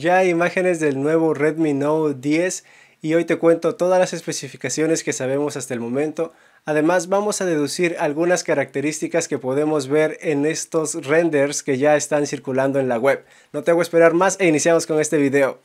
Ya hay imágenes del nuevo Redmi Note 10 y hoy te cuento todas las especificaciones que sabemos hasta el momento. Además vamos a deducir algunas características que podemos ver en estos renders que ya están circulando en la web. No te hago esperar más e iniciamos con este video.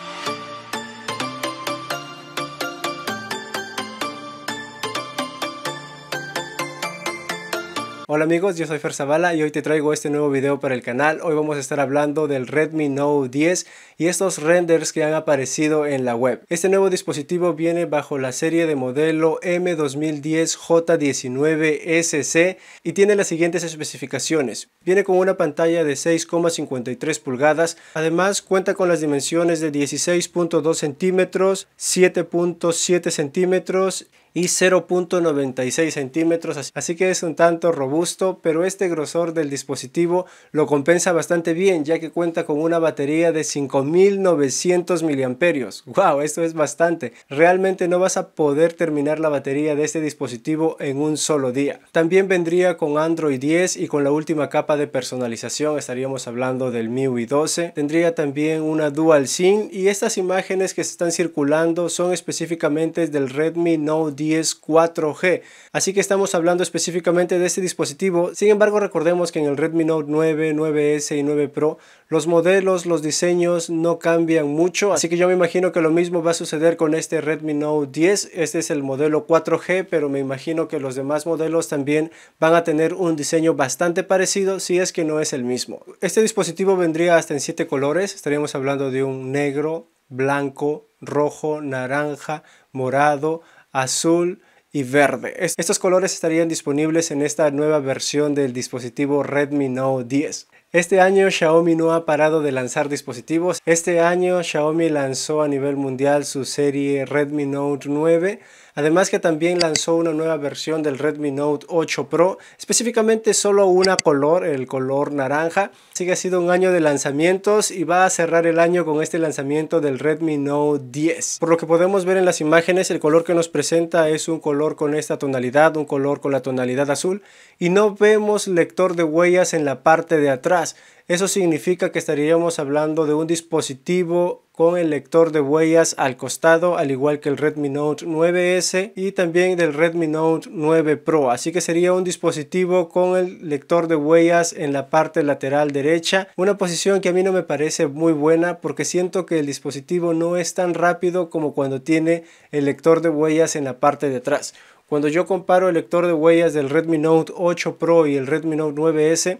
Hola amigos, yo soy Ferzabala y hoy te traigo este nuevo video para el canal. Hoy vamos a estar hablando del Redmi Note 10 y estos renders que han aparecido en la web. Este nuevo dispositivo viene bajo la serie de modelo M2010J19SC y tiene las siguientes especificaciones. Viene con una pantalla de 6,53 pulgadas, además cuenta con las dimensiones de 16.2 centímetros, 7.7 centímetros y 0.96 centímetros, así que es un tanto robusto, pero este grosor del dispositivo lo compensa bastante bien, ya que cuenta con una batería de 5900 miliamperios. ¡Wow! Esto es bastante. Realmente no vas a poder terminar la batería de este dispositivo en un solo día. También vendría con Android 10 y con la última capa de personalización, estaríamos hablando del MIUI 12. Tendría también una Dual SIM y estas imágenes que se están circulando son específicamente del Redmi Note es 4G. Así que estamos hablando específicamente de este dispositivo. Sin embargo, recordemos que en el Redmi Note 9, 9S y 9 Pro, los modelos, los diseños no cambian mucho. Así que yo me imagino que lo mismo va a suceder con este Redmi Note 10. Este es el modelo 4G, pero me imagino que los demás modelos también van a tener un diseño bastante parecido si es que no es el mismo. Este dispositivo vendría hasta en 7 colores. Estaríamos hablando de un negro, blanco, rojo, naranja, morado, azul y verde. Estos colores estarían disponibles en esta nueva versión del dispositivo Redmi Note 10. Este año Xiaomi no ha parado de lanzar dispositivos. Este año Xiaomi lanzó a nivel mundial su serie Redmi Note 9. Además que también lanzó una nueva versión del Redmi Note 8 Pro, específicamente solo una color, el color naranja. sigue ha sido un año de lanzamientos y va a cerrar el año con este lanzamiento del Redmi Note 10. Por lo que podemos ver en las imágenes, el color que nos presenta es un color con esta tonalidad, un color con la tonalidad azul y no vemos lector de huellas en la parte de atrás eso significa que estaríamos hablando de un dispositivo con el lector de huellas al costado, al igual que el Redmi Note 9S y también del Redmi Note 9 Pro. Así que sería un dispositivo con el lector de huellas en la parte lateral derecha. Una posición que a mí no me parece muy buena porque siento que el dispositivo no es tan rápido como cuando tiene el lector de huellas en la parte de atrás. Cuando yo comparo el lector de huellas del Redmi Note 8 Pro y el Redmi Note 9S,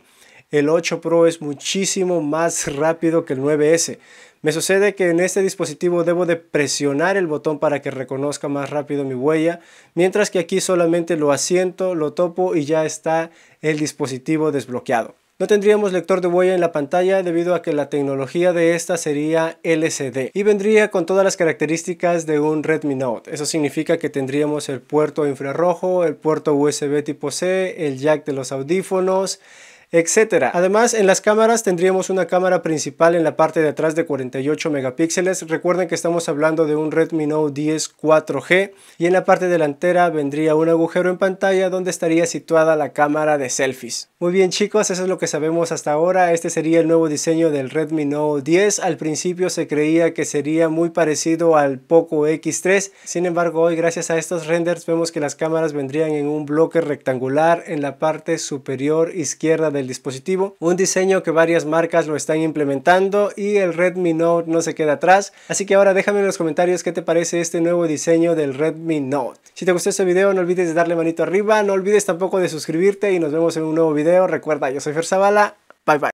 el 8 Pro es muchísimo más rápido que el 9S. Me sucede que en este dispositivo debo de presionar el botón para que reconozca más rápido mi huella, mientras que aquí solamente lo asiento, lo topo y ya está el dispositivo desbloqueado. No tendríamos lector de huella en la pantalla debido a que la tecnología de esta sería LCD y vendría con todas las características de un Redmi Note. Eso significa que tendríamos el puerto infrarrojo, el puerto USB tipo C, el jack de los audífonos, etc. Además, en las cámaras tendríamos una cámara principal en la parte de atrás de 48 megapíxeles. Recuerden que estamos hablando de un Redmi Note 10 4G y en la parte delantera vendría un agujero en pantalla donde estaría situada la cámara de selfies. Muy bien chicos, eso es lo que sabemos hasta ahora. Este sería el nuevo diseño del Redmi Note 10. Al principio se creía que sería muy parecido al Poco X3. Sin embargo, hoy gracias a estos renders vemos que las cámaras vendrían en un bloque rectangular en la parte superior izquierda del dispositivo, un diseño que varias marcas lo están implementando y el Redmi Note no se queda atrás. Así que ahora déjame en los comentarios qué te parece este nuevo diseño del Redmi Note. Si te gustó este video no olvides de darle manito arriba, no olvides tampoco de suscribirte y nos vemos en un nuevo video. Recuerda, yo soy Fer Zavala, bye bye.